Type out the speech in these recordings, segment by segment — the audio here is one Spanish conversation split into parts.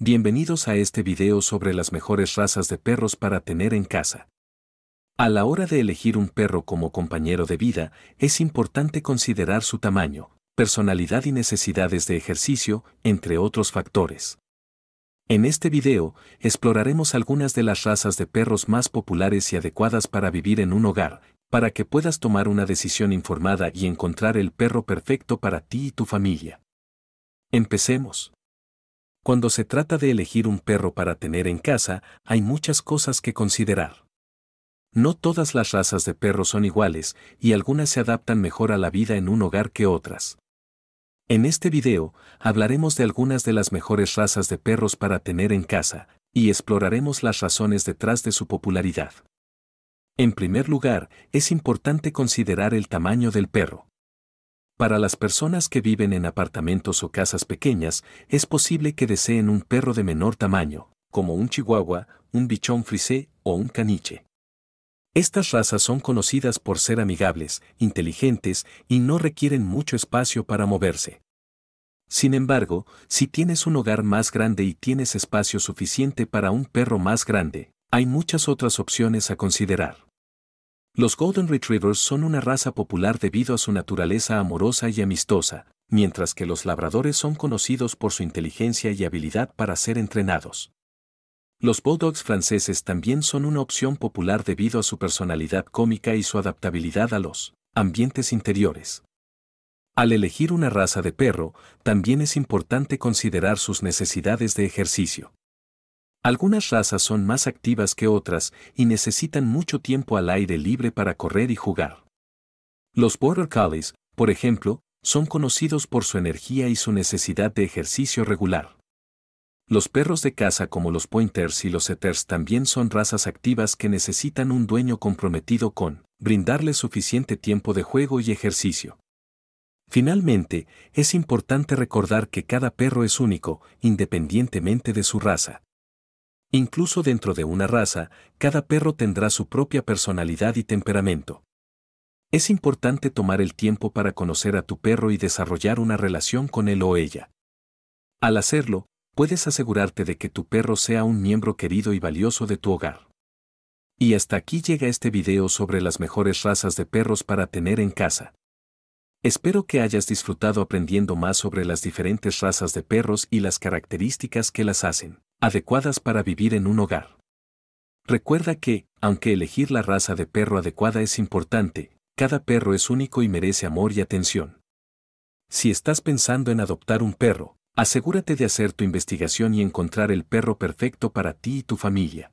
Bienvenidos a este video sobre las mejores razas de perros para tener en casa. A la hora de elegir un perro como compañero de vida, es importante considerar su tamaño, personalidad y necesidades de ejercicio, entre otros factores. En este video, exploraremos algunas de las razas de perros más populares y adecuadas para vivir en un hogar, para que puedas tomar una decisión informada y encontrar el perro perfecto para ti y tu familia. Empecemos. Cuando se trata de elegir un perro para tener en casa, hay muchas cosas que considerar. No todas las razas de perros son iguales y algunas se adaptan mejor a la vida en un hogar que otras. En este video, hablaremos de algunas de las mejores razas de perros para tener en casa y exploraremos las razones detrás de su popularidad. En primer lugar, es importante considerar el tamaño del perro. Para las personas que viven en apartamentos o casas pequeñas, es posible que deseen un perro de menor tamaño, como un chihuahua, un bichón frisé o un caniche. Estas razas son conocidas por ser amigables, inteligentes y no requieren mucho espacio para moverse. Sin embargo, si tienes un hogar más grande y tienes espacio suficiente para un perro más grande, hay muchas otras opciones a considerar. Los Golden Retrievers son una raza popular debido a su naturaleza amorosa y amistosa, mientras que los labradores son conocidos por su inteligencia y habilidad para ser entrenados. Los Bulldogs franceses también son una opción popular debido a su personalidad cómica y su adaptabilidad a los ambientes interiores. Al elegir una raza de perro, también es importante considerar sus necesidades de ejercicio. Algunas razas son más activas que otras y necesitan mucho tiempo al aire libre para correr y jugar. Los Border Collies, por ejemplo, son conocidos por su energía y su necesidad de ejercicio regular. Los perros de caza como los Pointers y los Setters también son razas activas que necesitan un dueño comprometido con brindarle suficiente tiempo de juego y ejercicio. Finalmente, es importante recordar que cada perro es único, independientemente de su raza. Incluso dentro de una raza, cada perro tendrá su propia personalidad y temperamento. Es importante tomar el tiempo para conocer a tu perro y desarrollar una relación con él o ella. Al hacerlo, puedes asegurarte de que tu perro sea un miembro querido y valioso de tu hogar. Y hasta aquí llega este video sobre las mejores razas de perros para tener en casa. Espero que hayas disfrutado aprendiendo más sobre las diferentes razas de perros y las características que las hacen adecuadas para vivir en un hogar. Recuerda que, aunque elegir la raza de perro adecuada es importante, cada perro es único y merece amor y atención. Si estás pensando en adoptar un perro, asegúrate de hacer tu investigación y encontrar el perro perfecto para ti y tu familia.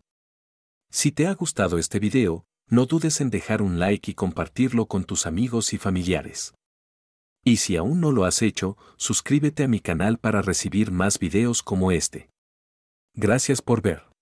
Si te ha gustado este video, no dudes en dejar un like y compartirlo con tus amigos y familiares. Y si aún no lo has hecho, suscríbete a mi canal para recibir más videos como este. Gracias por ver.